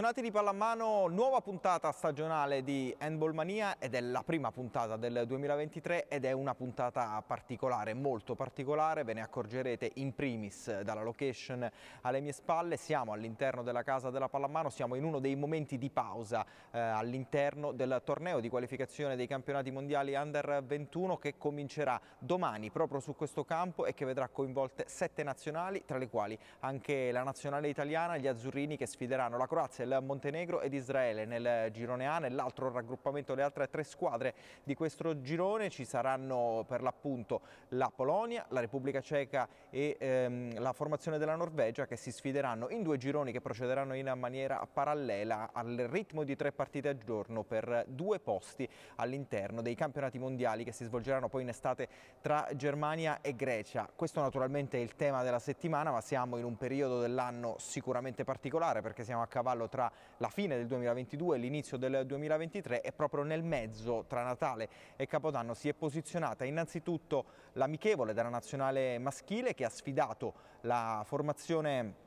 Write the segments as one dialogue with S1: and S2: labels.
S1: Appassionati di pallamano, nuova puntata stagionale di Handball Mania ed è la prima puntata del 2023 ed è una puntata particolare, molto particolare, ve ne accorgerete in primis dalla location alle mie spalle, siamo all'interno della casa della pallamano, siamo in uno dei momenti di pausa eh, all'interno del torneo di qualificazione dei campionati mondiali Under 21 che comincerà domani proprio su questo campo e che vedrà coinvolte sette nazionali, tra le quali anche la nazionale italiana, gli azzurrini che sfideranno la Croazia del Montenegro ed Israele nel girone A, nell'altro raggruppamento le altre tre squadre di questo girone ci saranno per l'appunto la Polonia, la Repubblica Ceca e ehm, la formazione della Norvegia che si sfideranno in due gironi che procederanno in maniera parallela al ritmo di tre partite al giorno per due posti all'interno dei campionati mondiali che si svolgeranno poi in estate tra Germania e Grecia. Questo naturalmente è il tema della settimana ma siamo in un periodo dell'anno sicuramente particolare perché siamo a cavallo tra tra la fine del 2022 e l'inizio del 2023 e proprio nel mezzo tra Natale e Capodanno si è posizionata innanzitutto l'amichevole della nazionale maschile che ha sfidato la formazione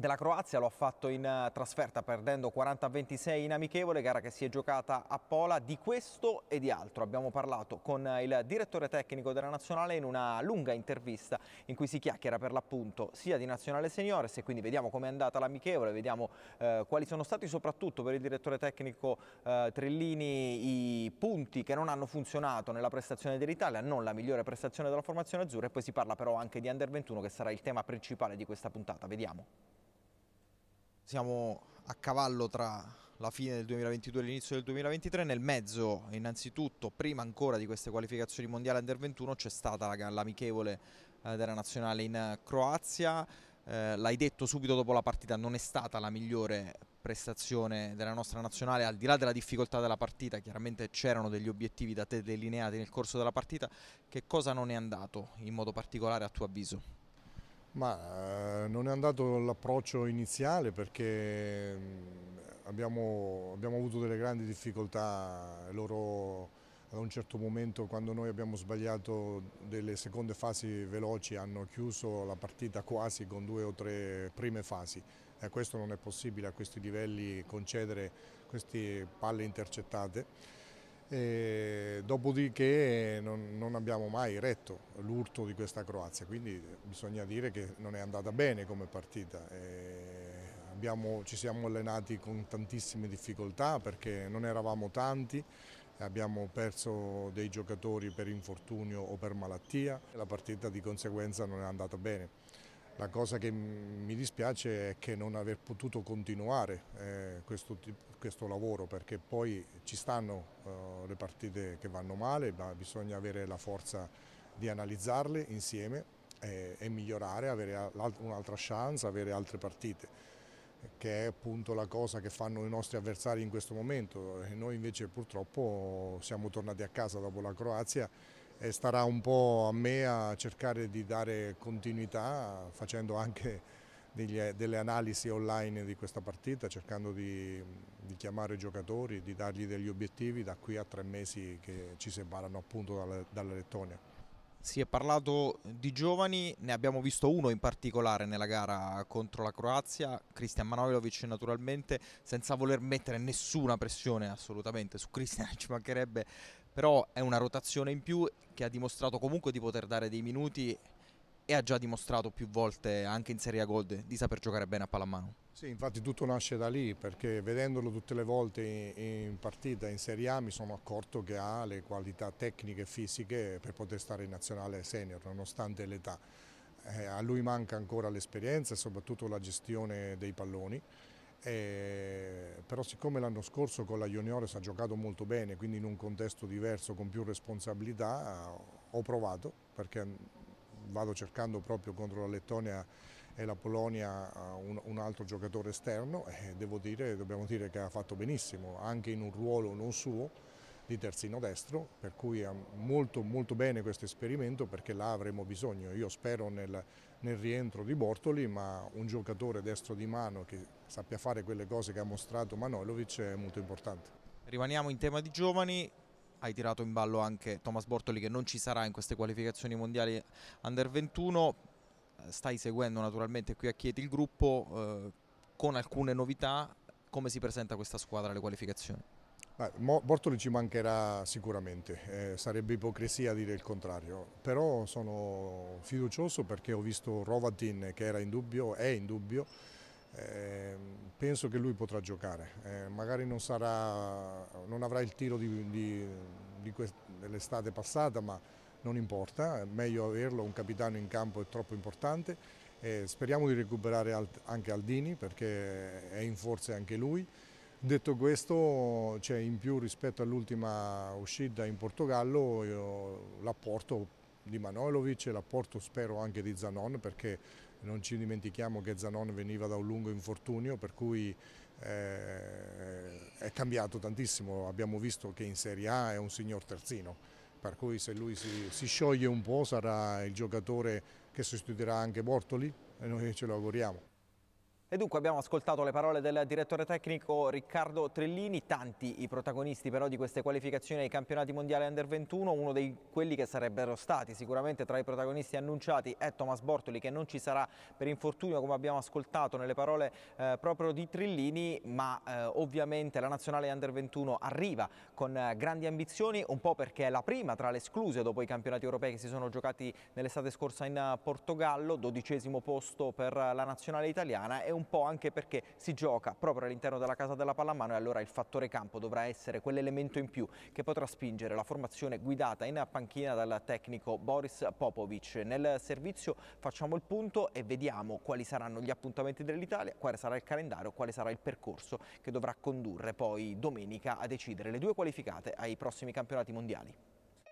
S1: della Croazia lo ha fatto in eh, trasferta perdendo 40-26 in amichevole, gara che si è giocata a Pola. Di questo e di altro abbiamo parlato con eh, il direttore tecnico della Nazionale in una lunga intervista in cui si chiacchiera per l'appunto sia di Nazionale Seniores e quindi vediamo com'è andata l'amichevole, vediamo eh, quali sono stati soprattutto per il direttore tecnico eh, Trellini i punti che non hanno funzionato nella prestazione dell'Italia, non la migliore prestazione della formazione azzurra e poi si parla però anche di Under 21 che sarà il tema principale di questa puntata. Vediamo siamo a cavallo tra la fine del 2022 e l'inizio del 2023. Nel mezzo, innanzitutto, prima ancora di queste qualificazioni mondiali under 21, c'è stata l'amichevole eh, della nazionale in Croazia. Eh, l'hai detto subito dopo la partita, non è stata la migliore prestazione della nostra nazionale, al di là della difficoltà della partita, chiaramente c'erano degli obiettivi da te delineati nel corso della partita. Che cosa non è andato in modo particolare a tuo avviso? Ma eh,
S2: non è andato l'approccio iniziale perché mm, abbiamo, abbiamo, avuto delle grandi difficoltà, eh, loro ad un certo momento quando noi abbiamo sbagliato delle seconde fasi veloci hanno chiuso la partita quasi con due o tre prime fasi e questo non è possibile a questi livelli concedere queste palle intercettate e dopodiché non, non, abbiamo mai retto l'urto di questa Croazia, quindi bisogna dire che non è andata bene come partita. Abbiamo, ci siamo allenati con tantissime difficoltà perché non eravamo tanti, abbiamo perso dei giocatori per infortunio o per malattia, e la partita di conseguenza non è andata bene. La cosa che mi dispiace è che non aver potuto continuare eh, questo, questo, lavoro perché poi ci stanno eh, le partite che vanno male, ma bisogna avere la forza di analizzarle insieme eh, e migliorare, avere un'altra chance, avere altre partite che è appunto la cosa che fanno i nostri avversari in questo momento e noi invece purtroppo siamo tornati a casa dopo la Croazia e starà un po' a me a cercare di dare continuità facendo anche degli, delle analisi online di questa partita, cercando di, di chiamare i giocatori, di dargli degli obiettivi da qui a tre mesi che ci separano appunto dalla, dalla Lettonia.
S1: Si è parlato di giovani, ne abbiamo visto uno in particolare nella gara contro la Croazia, Cristian Manojlovic naturalmente, senza voler mettere nessuna pressione assolutamente su Cristian, ci mancherebbe però è una rotazione in più che ha dimostrato comunque di poter dare dei minuti e ha già dimostrato più volte anche in Serie A Gold di saper giocare bene a pallamano.
S2: Sì, infatti tutto nasce da lì perché vedendolo tutte le volte in, partita in Serie A mi sono accorto che ha le qualità tecniche e fisiche per poter stare in nazionale senior nonostante l'età. Eh, a lui manca ancora l'esperienza e soprattutto la gestione dei palloni eh, però siccome l'anno scorso con la Juniores ha giocato molto bene, quindi in un contesto diverso, con più responsabilità, ho provato perché vado cercando proprio contro la Lettonia e la Polonia eh, un, un altro giocatore esterno e devo dire, dobbiamo dire che ha fatto benissimo, anche in un ruolo non suo di terzino destro, per cui è molto, molto bene questo esperimento perché là avremo bisogno. Io spero nel, nel rientro di Bortoli, ma un giocatore destro di mano che sappia fare quelle cose che ha mostrato Manolovic è molto
S1: importante. Rimaniamo in tema di giovani, hai tirato in ballo anche Thomas Bortoli che non ci sarà in queste qualificazioni mondiali Under 21, eh, stai seguendo naturalmente qui a Chieti il gruppo eh, con alcune novità, come si presenta questa squadra alle qualificazioni?
S2: Bortoli ci mancherà sicuramente, eh, sarebbe ipocrisia dire il contrario, però sono fiducioso perché ho visto Rovatin che era in dubbio, è in dubbio, eh, penso che lui potrà giocare, eh, magari non, sarà, non, avrà il tiro di, di, di dell'estate passata ma non importa, è meglio averlo, un capitano in campo è troppo importante. Eh, speriamo di recuperare alt anche Aldini perché è in forza anche lui. Detto questo, cioè in più rispetto all'ultima uscita in Portogallo, l'apporto di Manolovic e l'apporto spero anche di Zanon perché non ci dimentichiamo che Zanon veniva da un lungo infortunio per cui eh, è cambiato tantissimo, abbiamo visto che in Serie A è un signor terzino per cui se lui si, si scioglie un po' sarà il giocatore che sostituirà anche Bortoli e noi ce lo
S1: auguriamo. E dunque abbiamo ascoltato le parole del direttore tecnico Riccardo Trellini, tanti i protagonisti però di queste qualificazioni ai campionati mondiali Under 21, uno di quelli che sarebbero stati sicuramente tra i protagonisti annunciati è Thomas Bortoli che non ci sarà per infortunio come abbiamo ascoltato nelle parole eh, proprio di Trellini, ma eh, ovviamente la nazionale Under 21 arriva con eh, grandi ambizioni, un po' perché è la prima tra le escluse dopo i campionati europei che si sono giocati nell'estate scorsa in eh, Portogallo, dodicesimo posto per la nazionale italiana e un un po' anche perché si gioca proprio all'interno della casa della pallamano e allora il fattore campo dovrà essere quell'elemento in più che potrà spingere la formazione guidata in panchina dal tecnico Boris Popovic. Nel servizio facciamo il punto e vediamo quali saranno gli appuntamenti dell'Italia, quale sarà il calendario, quale sarà il percorso che dovrà condurre poi domenica a decidere le due qualificate ai prossimi campionati mondiali.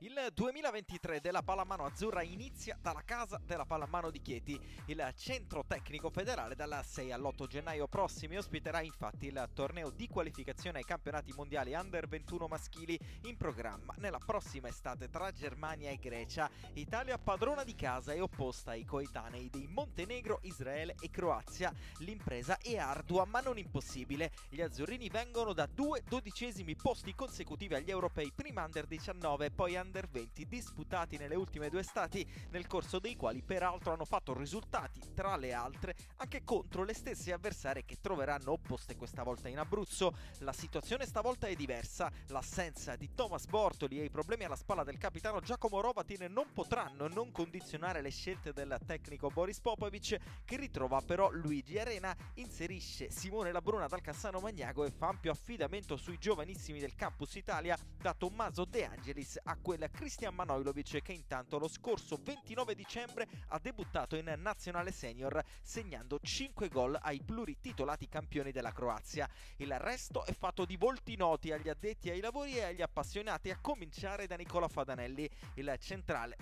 S1: Il 2023 della pallamano azzurra inizia dalla casa della pallamano di Chieti. Il centro tecnico federale dalla 6 all'8 gennaio prossimi ospiterà infatti il torneo di qualificazione ai campionati mondiali under 21 maschili in programma nella prossima estate tra Germania e Grecia. Italia padrona di casa e opposta ai coetanei di Montenegro, Israele e Croazia. L'impresa è ardua ma non impossibile. Gli azzurrini vengono da due dodicesimi posti consecutivi agli europei prima under 19 e poi under Under 20 disputati nelle ultime due estati, nel corso dei quali peraltro hanno fatto risultati, tra le altre, anche contro le stesse avversarie che troveranno opposte questa volta in Abruzzo. La situazione stavolta è diversa, l'assenza di Thomas Bortoli e i problemi alla spalla del capitano Giacomo Rovatin non potranno non condizionare le scelte del tecnico Boris Popovic che ritrova però Luigi Arena, inserisce Simone Labruna dal Cassano Magnago e fa ampio affidamento sui giovanissimi del Campus Italia da Tommaso De Angelis a quello quel Cristian Manojlovic che intanto lo scorso 29 dicembre ha debuttato in nazionale senior segnando 5 gol ai plurititolati campioni della Croazia. Il resto è fatto di volti noti agli addetti ai lavori e agli appassionati, a cominciare da Nicola Fadanelli. Il centrale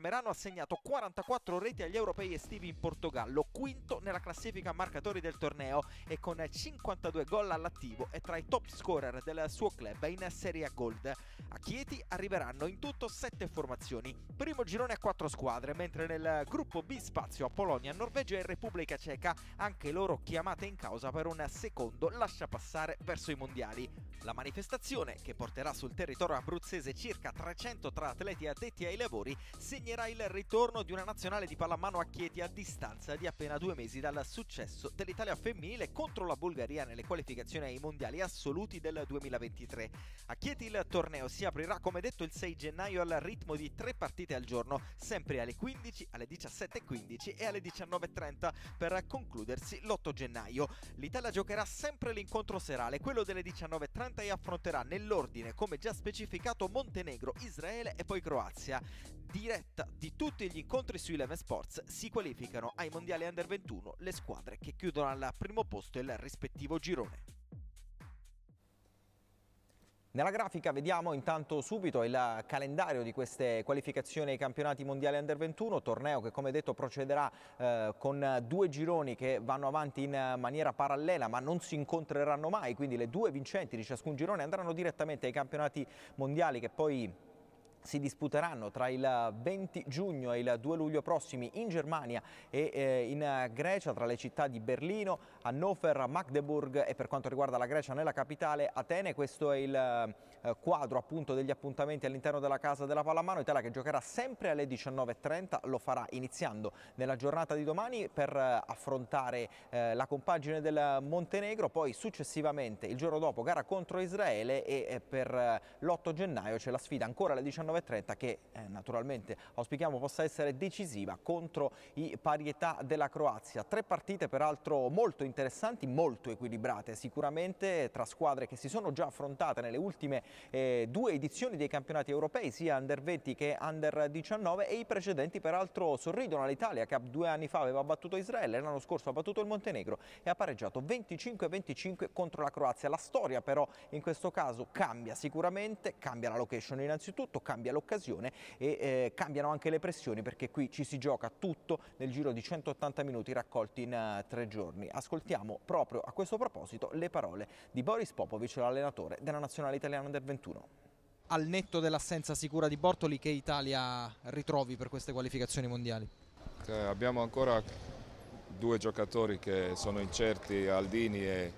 S1: Merano ha segnato 44 reti agli europei estivi in Portogallo, quinto nella classifica marcatori del torneo e con 52 gol all'attivo è tra i top scorer del suo club in Serie A Gold. A Chieti arriveranno in in tutto 7 formazioni. Primo girone a 4 squadre, mentre nel gruppo B spazio a Polonia, Norvegia e Repubblica Ceca, anche loro chiamate in causa per un secondo lascia passare verso i mondiali. La manifestazione, che porterà sul territorio abruzzese circa 300 tra atleti addetti ai lavori, segnerà il ritorno di una nazionale di pallamano a Chieti a distanza di appena due mesi dal successo dell'Italia femminile contro la Bulgaria nelle qualificazioni ai mondiali assoluti del 2023. A Chieti il torneo si aprirà come detto il 6 gennaio gennaio al ritmo di tre partite al giorno, sempre alle 15, alle 17.15 e alle 19.30 per concludersi l'8 gennaio. L'Italia giocherà sempre l'incontro serale, quello delle 19.30 e affronterà nell'ordine, come già specificato, Montenegro, Israele e poi Croazia diretta di tutti gli incontri su Eleven Sports si qualificano ai mondiali under 21 le squadre che chiudono al primo posto il rispettivo girone. Nella grafica vediamo intanto subito il calendario di queste qualificazioni ai campionati mondiali Under 21, torneo che come detto procederà eh, con due gironi che vanno avanti in maniera parallela ma non si incontreranno mai, quindi le due vincenti di ciascun girone andranno direttamente ai campionati mondiali che poi si disputeranno tra il 20 giugno e il 2 luglio prossimi in Germania e eh, in Grecia tra le città di Berlino, Hannover, Magdeburg e per quanto riguarda la Grecia nella capitale Atene. Questo è il eh, quadro appunto degli appuntamenti all'interno della casa della pallamano Itala che giocherà sempre alle 19.30, lo farà iniziando nella giornata di domani per eh, affrontare la compagine del Montenegro, poi successivamente il giorno dopo gara contro Israele e per l'8 gennaio c'è la sfida ancora alle 19.30 19.30 che eh, naturalmente auspichiamo possa essere decisiva contro i parietà della Croazia. Tre partite peraltro molto interessanti, molto equilibrate sicuramente tra squadre che si sono già affrontate nelle ultime eh, due edizioni dei campionati europei sia Under 20 che Under 19 e i precedenti peraltro sorridono all'Italia che due anni fa aveva battuto Israele, l'anno scorso ha battuto il Montenegro e ha pareggiato 25-25 contro la Croazia. La storia però in questo caso cambia sicuramente, cambia la location innanzitutto, cambia cambia l'occasione e eh, cambiano anche le pressioni perché qui ci si gioca tutto nel giro di 180 minuti raccolti in uh, tre giorni. Ascoltiamo proprio a questo proposito le parole di Boris Popovic, l'allenatore della nazionale italiana del 21. Al netto dell'assenza sicura di Bortoli, che Italia ritrovi per queste qualificazioni mondiali?
S3: Eh, abbiamo ancora due giocatori che sono incerti, Aldini e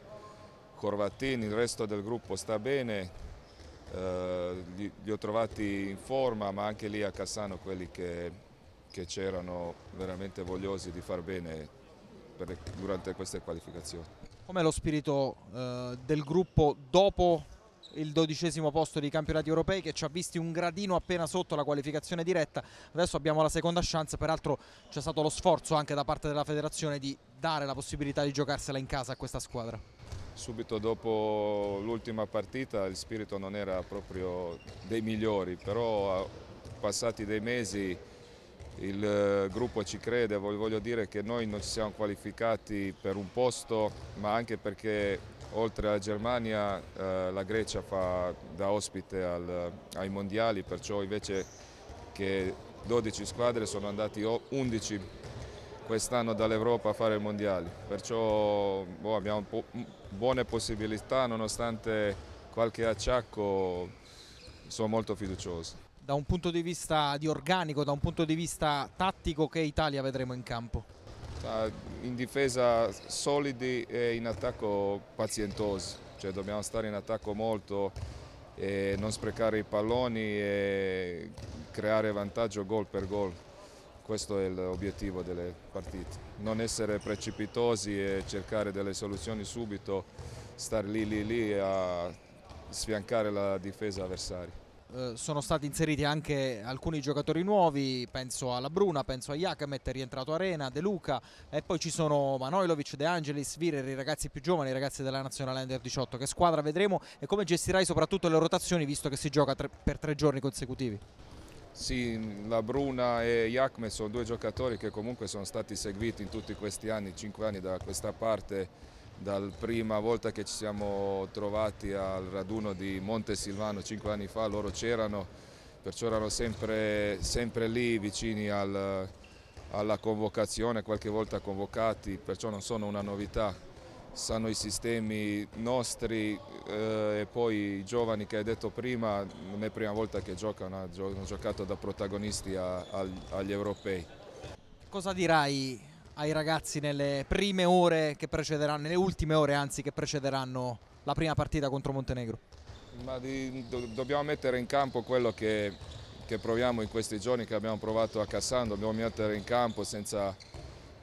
S3: Corvattini, il resto del gruppo sta bene, eh, li, li, ho trovati in forma, ma anche lì a Cassano quelli che, che c'erano veramente vogliosi di far bene le, durante queste qualificazioni.
S1: Com'è lo spirito eh, del gruppo dopo il dodicesimo posto dei campionati europei che ci ha visti un gradino appena sotto la qualificazione diretta. Adesso abbiamo la seconda chance, peraltro c'è stato lo sforzo anche da parte della federazione di dare la possibilità di giocarsela in casa a questa squadra
S3: subito dopo l'ultima partita il spirito non era proprio dei migliori, però eh, passati dei mesi il eh, gruppo ci crede, voglio dire che noi non ci siamo qualificati per un posto, ma anche perché oltre alla Germania eh, la Grecia fa da ospite ai mondiali, perciò invece che 12 squadre sono andati 11 quest'anno dall'Europa a fare i mondiali, perciò boh, abbiamo po buone possibilità nonostante qualche acciacco, sono molto fiducioso.
S1: Da un punto di vista di organico, da un punto di vista tattico che Italia vedremo in campo?
S3: In difesa solidi e in attacco pazientosi, cioè dobbiamo stare in attacco molto e non sprecare i palloni e creare vantaggio gol per gol questo è l'obiettivo delle partite, non essere precipitosi e cercare delle soluzioni subito, stare lì lì lì a sfiancare la difesa avversaria.
S1: Eh, sono stati inseriti anche alcuni giocatori nuovi, penso alla Bruna, penso a Iacamet, è rientrato Arena, De Luca e poi ci sono Manojlovic, De Angelis, Virer, i ragazzi più giovani, i ragazzi della Nazionale Under 18. Che squadra vedremo e come gestirai soprattutto le rotazioni visto che si gioca tre, per tre giorni consecutivi?
S3: Sì, la Bruna e Iacme sono due giocatori che comunque sono stati seguiti in tutti questi anni, cinque anni da questa parte, dalla prima volta che ci siamo trovati al raduno di Monte Silvano, cinque anni fa, loro c'erano, perciò erano sempre, sempre lì vicini al, alla convocazione, qualche volta convocati, perciò non sono una novità sanno i sistemi nostri eh, e poi i giovani che hai detto prima, non è la prima volta che giocano, hanno giocato da protagonisti a, a, agli europei.
S1: Cosa dirai ai ragazzi nelle prime ore che precederanno, nelle ultime ore anzi che precederanno la prima partita contro Montenegro?
S3: Di, do, dobbiamo mettere in campo quello che, che proviamo in questi giorni, che abbiamo provato a Cassando, dobbiamo mettere in campo senza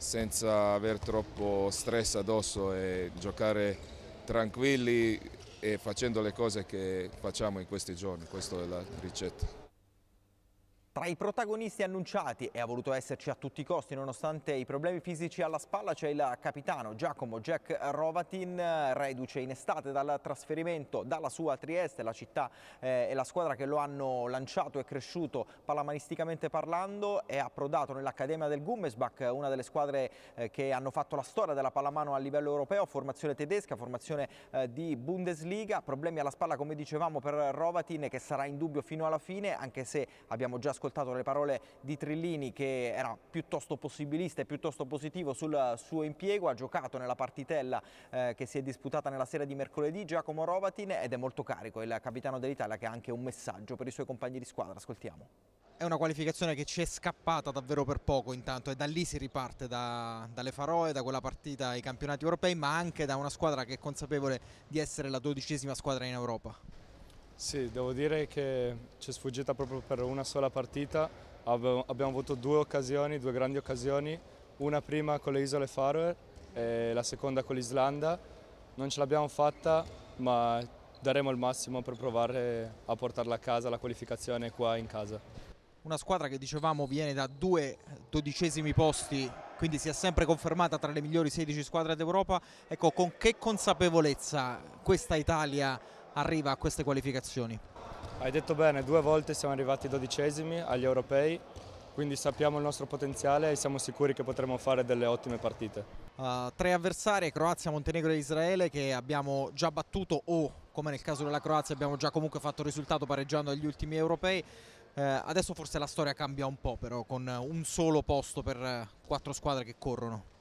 S3: senza aver troppo stress addosso e giocare tranquilli e facendo le cose che facciamo in questi giorni, questa è la ricetta.
S1: Tra i protagonisti annunciati e ha voluto esserci a tutti i costi nonostante i problemi fisici alla spalla c'è il capitano Giacomo Jack Rovatin, reduce in estate dal trasferimento dalla sua Trieste, la città eh, e la squadra che lo hanno lanciato e cresciuto palamanisticamente parlando, è approdato nell'Accademia del Gummesbach, una delle squadre eh, che hanno fatto la storia della pallamano a livello europeo, formazione tedesca, formazione eh, di Bundesliga, problemi alla spalla come dicevamo per Rovatin che sarà in dubbio fino alla fine anche se abbiamo già scoperto ascoltato le parole di Trillini che era piuttosto possibilista e piuttosto positivo sul suo impiego, ha giocato nella partitella eh, che si è disputata nella sera di mercoledì Giacomo Rovatin ed è molto carico il capitano dell'Italia che ha anche un messaggio per i suoi compagni di squadra, ascoltiamo. È una qualificazione che ci è scappata davvero per poco intanto e da lì si riparte da, dalle Faroe, da quella partita ai campionati europei ma anche da una squadra che è consapevole di essere la dodicesima squadra in Europa. Sì, devo dire che ci è sfuggita proprio per una sola partita. Abbiamo,
S4: avuto due occasioni, due grandi occasioni, una prima con le isole Faroe e la seconda con l'Islanda. Non ce l'abbiamo fatta, ma daremo il massimo
S1: per provare a portarla a casa, la qualificazione qua in casa. Una squadra che dicevamo viene da due dodicesimi posti, quindi si è sempre confermata tra le migliori 16 squadre d'Europa. Ecco, con che consapevolezza questa Italia arriva a queste qualificazioni? Hai detto bene, due volte siamo arrivati dodicesimi agli europei,
S4: quindi sappiamo il nostro potenziale e siamo sicuri che potremo fare delle ottime partite.
S1: Uh, tre avversari, Croazia, Montenegro e Israele, che abbiamo già battuto o, come nel caso della Croazia, abbiamo già comunque fatto risultato pareggiando agli ultimi europei. Uh, adesso forse la storia cambia un po', però, con un solo posto per eh, quattro squadre che corrono.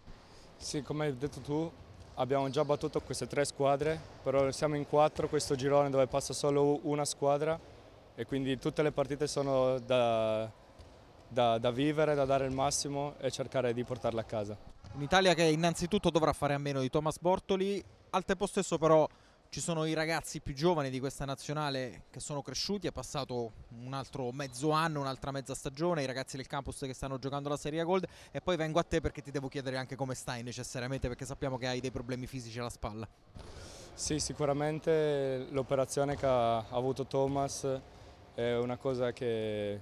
S1: Sì, come hai
S4: detto tu, Abbiamo già battuto queste tre squadre, però siamo in quattro, questo girone dove passa solo una squadra e quindi tutte le partite sono da, da, da vivere, da dare il massimo e cercare di portarle a casa.
S1: Un'Italia che innanzitutto dovrà fare a meno di Thomas Bortoli, al tempo stesso però ci sono i ragazzi più giovani di questa nazionale che sono cresciuti, è passato un altro mezzo anno, un'altra mezza stagione, i ragazzi del campus che stanno giocando la Serie Gold e poi vengo a te perché ti devo chiedere anche come stai necessariamente perché sappiamo che hai dei problemi fisici alla spalla. Sì, sicuramente l'operazione che
S4: ha avuto Thomas è una cosa che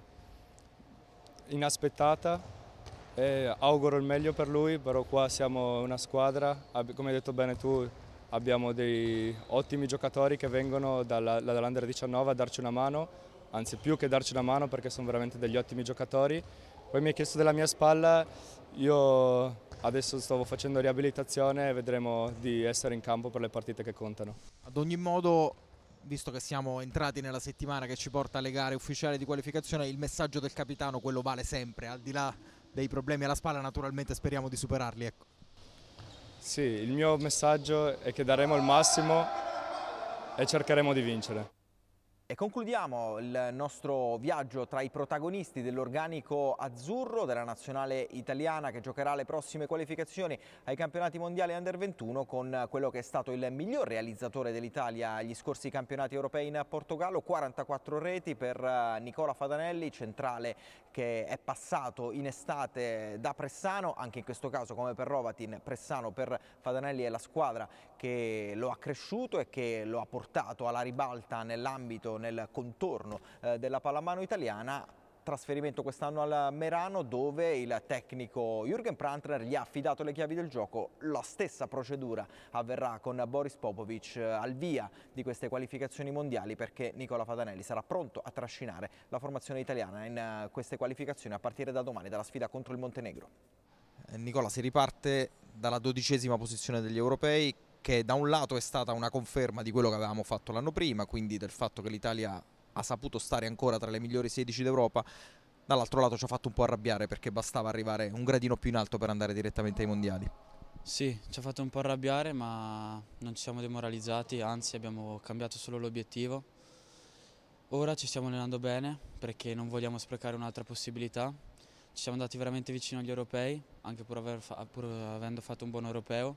S4: inaspettata e auguro il meglio per lui, però qua siamo una squadra, come hai detto bene tu, abbiamo dei ottimi giocatori che vengono dalla, dall'Under 19 a darci una mano, anzi più che darci una mano perché sono veramente degli ottimi giocatori. Poi mi ha chiesto della mia spalla, io adesso stavo facendo riabilitazione e vedremo di essere in campo per le partite che contano.
S1: Ad ogni modo, visto che siamo entrati nella settimana che ci porta alle gare ufficiali di qualificazione, il messaggio del capitano quello vale sempre, al di là dei problemi alla spalla naturalmente speriamo di superarli. Ecco.
S4: Sì, il mio messaggio è che daremo il massimo e cercheremo di vincere.
S1: E concludiamo il nostro viaggio tra i protagonisti dell'organico azzurro della nazionale italiana che giocherà le prossime qualificazioni ai campionati mondiali under 21 con quello che è stato il miglior realizzatore dell'Italia agli scorsi campionati europei in Portogallo, 44 reti per eh, Nicola Fadanelli, centrale che è passato in estate da Pressano, anche in questo caso come per Rovatin, Pressano per Fadanelli è la squadra che lo ha cresciuto e che lo ha portato alla ribalta nell'ambito, nel contorno eh, della pallamano italiana trasferimento quest'anno al Merano dove il tecnico Jürgen Prantner gli ha affidato le chiavi del gioco. La stessa procedura avverrà con Boris Popovic eh, al via di queste qualificazioni mondiali perché Nicola Padanelli sarà pronto a trascinare la formazione italiana in eh, queste qualificazioni a partire da domani dalla sfida contro il Montenegro. Eh, Nicola si riparte dalla dodicesima posizione degli europei che da un lato è stata una conferma di quello che avevamo fatto l'anno prima, quindi del fatto che l'Italia ha saputo stare ancora tra le migliori 16 d'Europa, dall'altro lato ci ha fatto un po' arrabbiare perché bastava arrivare un gradino più in alto per andare direttamente ai mondiali. Sì,
S5: ci ha fatto un po' arrabbiare ma non ci siamo demoralizzati, anzi abbiamo cambiato solo l'obiettivo. Ora ci stiamo allenando bene perché non vogliamo sprecare un'altra possibilità. Ci siamo andati veramente vicino agli europei, anche pur, fa pur avendo fatto un buon europeo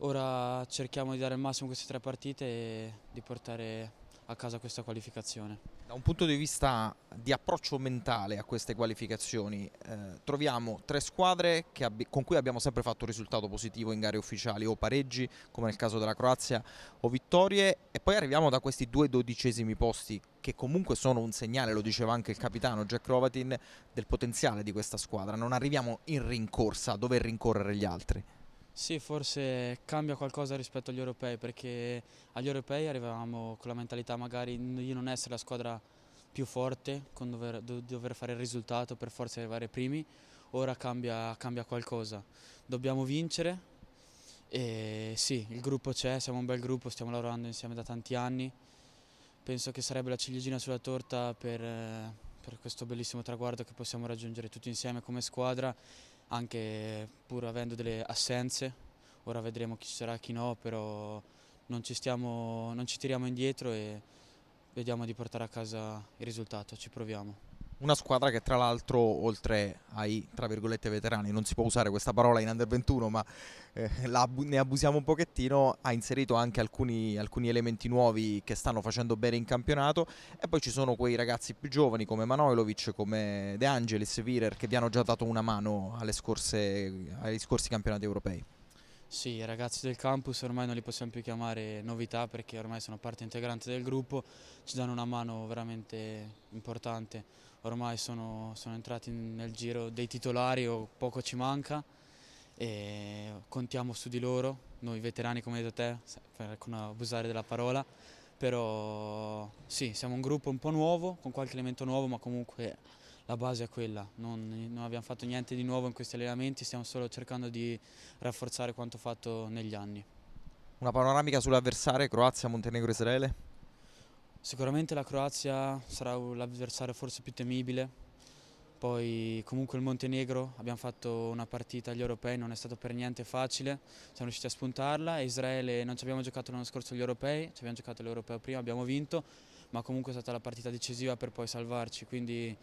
S5: Ora cerchiamo di dare il massimo in queste tre partite e di portare a casa questa qualificazione.
S1: Da un punto di vista di approccio mentale a queste qualificazioni, eh, troviamo tre squadre con cui abbiamo sempre fatto un risultato positivo in gare ufficiali, o pareggi, come nel caso della Croazia, o vittorie, e poi arriviamo da questi due dodicesimi posti, che comunque sono un segnale, lo diceva anche il capitano Jack Rovatin, del potenziale di questa squadra. Non arriviamo in rincorsa, a dover rincorrere gli altri.
S5: Sì, forse cambia qualcosa rispetto agli europei perché agli europei arrivavamo con la mentalità magari di non essere la squadra più forte, con dover, do, dover fare il risultato per forza arrivare primi, ora cambia, cambia qualcosa. Dobbiamo vincere e sì, il gruppo c'è, siamo un bel gruppo, stiamo lavorando insieme da tanti anni, penso che sarebbe la ciliegina sulla torta per, per questo bellissimo traguardo che possiamo raggiungere tutti insieme come squadra anche pur avendo delle assenze, ora vedremo chi sarà e chi no, però non ci, stiamo, non ci tiriamo indietro e vediamo di portare a casa il risultato, ci proviamo.
S1: Una squadra che tra l'altro oltre ai tra virgolette veterani, non si può usare questa parola in under 21 ma eh, la, ne abusiamo un pochettino, ha inserito anche alcuni, alcuni, elementi nuovi che stanno facendo bene in campionato e poi ci sono quei ragazzi più giovani come Manojlovic, come De Angelis, Virer che vi hanno già dato una mano scorse, agli scorsi campionati europei.
S5: Sì, i ragazzi del campus ormai non li possiamo più chiamare novità perché ormai sono parte integrante del gruppo, ci danno una mano veramente importante, ormai sono, sono entrati nel giro dei titolari o poco ci manca e contiamo su di loro, noi veterani come hai detto te, per non abusare della parola, però sì, siamo un gruppo un po' nuovo, con qualche elemento nuovo ma comunque la base è quella, non, non, abbiamo fatto niente di nuovo in questi allenamenti, stiamo solo cercando di rafforzare quanto fatto negli anni.
S1: Una panoramica sull'avversario Croazia, Montenegro, Israele?
S5: Sicuramente la Croazia sarà l'avversario forse più temibile, poi comunque il Montenegro abbiamo fatto una partita agli europei, non è stato per niente facile, siamo riusciti a spuntarla, Israele non ci abbiamo giocato l'anno scorso gli europei, ci abbiamo giocato l'europeo prima, abbiamo vinto, ma comunque è stata la partita decisiva per poi salvarci, quindi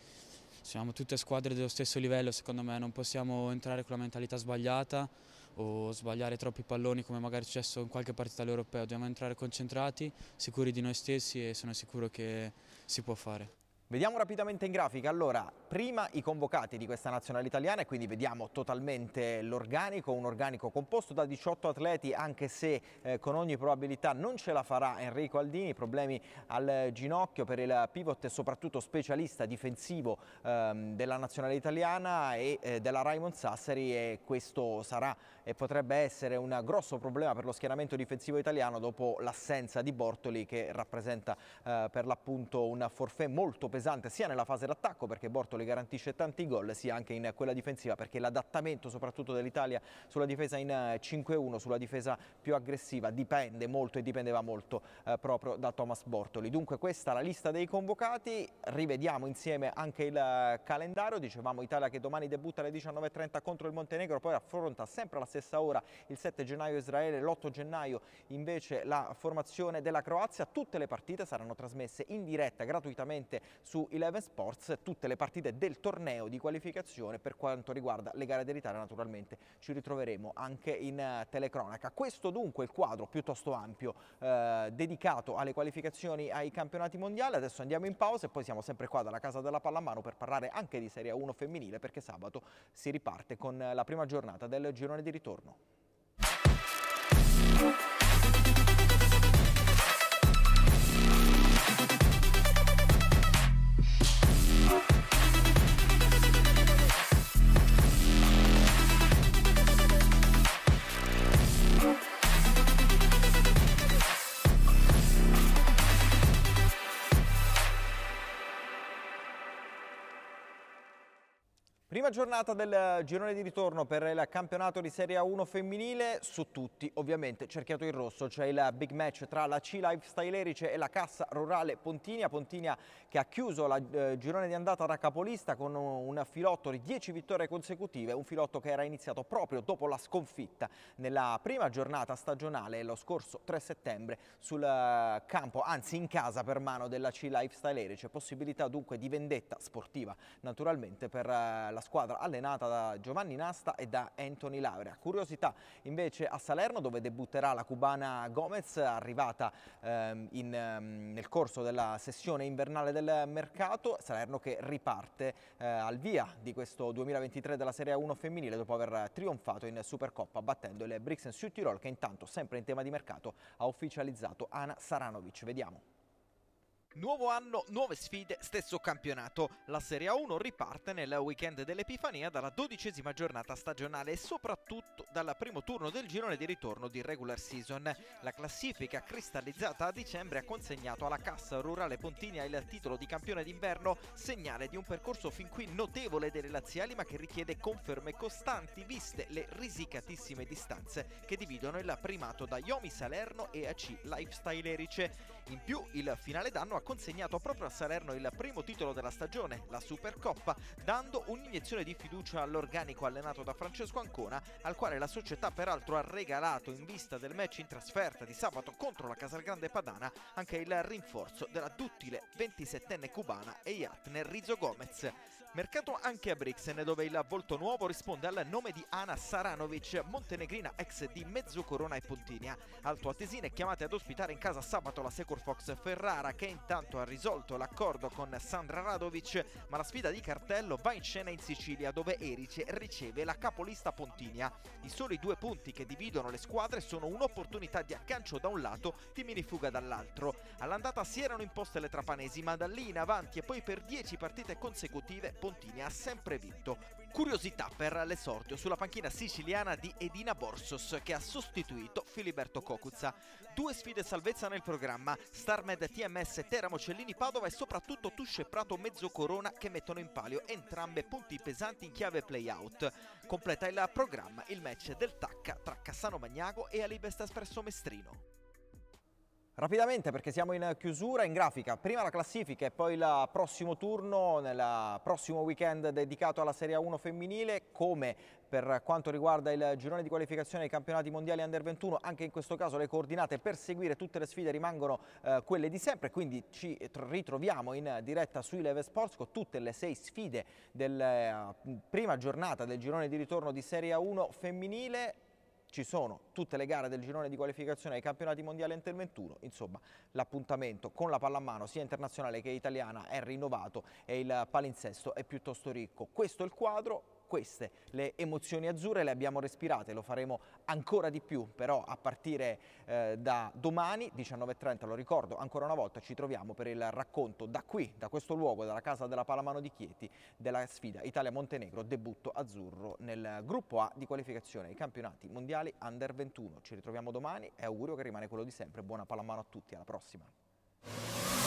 S5: siamo tutte squadre dello stesso livello, secondo me non possiamo entrare con la mentalità sbagliata o sbagliare troppi palloni come magari è successo in qualche partita all'europeo, dobbiamo entrare concentrati, sicuri di noi stessi e sono sicuro che si può fare.
S1: Vediamo rapidamente in grafica, allora, prima i convocati di questa nazionale italiana e quindi vediamo totalmente l'organico, un organico composto da 18 atleti anche se eh, con ogni probabilità non ce la farà Enrico Aldini, problemi al ginocchio per il pivot e soprattutto specialista difensivo ehm, della nazionale italiana e eh, della Raimond Sassari e questo sarà e potrebbe essere un grosso problema per lo schieramento difensivo italiano dopo l'assenza di Bortoli che rappresenta eh, per l'appunto un forfè molto pesante sia nella fase d'attacco perché Bortoli garantisce tanti gol sia anche in quella difensiva perché l'adattamento soprattutto dell'Italia sulla difesa in 5-1 eh, sulla difesa più aggressiva dipende molto e dipendeva molto eh, proprio da Thomas Bortoli. Dunque questa è la lista dei convocati, rivediamo insieme anche il eh, calendario, dicevamo Italia che domani debutta alle 19.30 contro il Montenegro, poi affronta sempre la stessa ora il 7 gennaio Israele, l'8 gennaio invece la formazione della Croazia. Tutte le partite saranno trasmesse in diretta gratuitamente su Eleven Sports, tutte le partite del torneo di qualificazione per quanto riguarda le gare dell'Italia naturalmente ci ritroveremo anche in eh, telecronaca. Questo dunque è il quadro piuttosto ampio eh, dedicato alle qualificazioni ai campionati mondiali. Adesso andiamo in pausa e poi siamo sempre qua dalla Casa della Pallamano per parlare anche di Serie 1 femminile perché sabato si riparte con la prima giornata del girone di ritorno ritorno. Prima giornata del girone di ritorno per il campionato di Serie 1 femminile, su tutti ovviamente cerchiato in rosso, c'è cioè il big match tra la C Lifestyle Erice e la Cassa Rurale Pontinia, Pontinia che ha chiuso la eh, girone di andata da capolista con un filotto di 10 vittorie consecutive, un filotto che era iniziato proprio dopo la sconfitta nella prima giornata stagionale lo scorso 3 settembre sul eh, campo, anzi in casa per mano della C Lifestyle Erice, possibilità dunque di vendetta sportiva naturalmente per eh, la squadra squadra allenata da Giovanni Nasta e da Anthony Laurea. Curiosità invece a Salerno dove debutterà la cubana Gomez arrivata ehm, in, ehm, nel corso della sessione invernale del mercato, Salerno che riparte eh, al via di questo 2023 della Serie 1 femminile dopo aver trionfato in Supercoppa battendo il Brixen Südtirol che intanto sempre in tema di mercato ha ufficializzato Ana Saranovic. Vediamo. Nuovo anno, nuove sfide, stesso campionato. La Serie A1 riparte nel weekend dell'Epifania dalla dodicesima giornata stagionale e soprattutto dal primo turno del girone di ritorno di regular season. La classifica cristallizzata a dicembre ha consegnato alla cassa rurale Pontinia il titolo di campione d'inverno, segnale di un percorso fin qui notevole delle laziali ma che richiede conferme costanti viste le risicatissime distanze che dividono il primato da Yomi Salerno e AC Lifestyle Erice. In più il finale d'anno ha consegnato proprio a Salerno il primo titolo della stagione, la Supercoppa, dando un'iniezione di fiducia all'organico allenato da Francesco Ancona, al quale la società peraltro ha regalato in vista del match in trasferta di sabato contro la Casalgrande Padana anche il rinforzo della duttile 27enne cubana Eyatne Rizzo Gomez. Mercato anche a Brixen, dove il volto nuovo risponde al nome di Ana Saranovic, montenegrina ex di Mezzocorona e Pontinia. Alto Atesina è chiamata ad ospitare in casa sabato la Secor Fox Ferrara, che intanto ha risolto l'accordo con Sandra Radovic, ma la sfida di cartello va in scena in Sicilia, dove Erice riceve la capolista Pontinia. I soli due punti che dividono le squadre sono un'opportunità di accancio da un lato, di minifuga dall'altro. All'andata si erano imposte le trapanesi, ma da lì in avanti e poi per dieci partite consecutive Pontini ha sempre vinto. Curiosità per l'esordio sulla panchina siciliana di Edina Borsos che ha sostituito Filiberto Cocuzza. Due sfide salvezza nel programma, Starmed TMS Teramo Cellini Padova e soprattutto Tusce Prato Mezzocorona che mettono in palio entrambe punti pesanti in chiave playout. Completa il programma il match del Tacca tra Cassano Magnago e Alibesta Espresso Mestrino. Rapidamente perché siamo in chiusura, in grafica, prima la classifica e poi il prossimo turno nel prossimo weekend dedicato alla Serie 1 femminile come per quanto riguarda il girone di qualificazione ai campionati mondiali Under 21 anche in questo caso le coordinate per seguire tutte le sfide rimangono eh, quelle di sempre quindi ci ritroviamo in diretta sui Leve Sports con tutte le sei sfide della eh, prima giornata del girone di ritorno di Serie 1 femminile ci sono tutte le gare del girone di qualificazione ai campionati mondiali Inter 21, insomma l'appuntamento con la pallamano sia internazionale che italiana è rinnovato e il palinsesto è piuttosto ricco. Questo è il quadro, queste le emozioni azzurre le abbiamo respirate, lo faremo ancora di più, però a partire eh, da domani 19.30, lo ricordo, ancora una volta ci troviamo per il racconto da qui, da questo luogo, dalla casa della Palamano di Chieti, della sfida Italia-Montenegro, debutto azzurro nel gruppo A di qualificazione ai campionati mondiali Under 21. Ci ritroviamo domani e augurio che rimane quello di sempre. Buona Palamano a tutti, alla prossima.